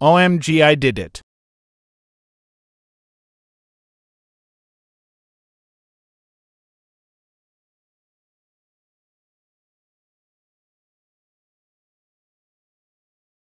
OMG, I did it.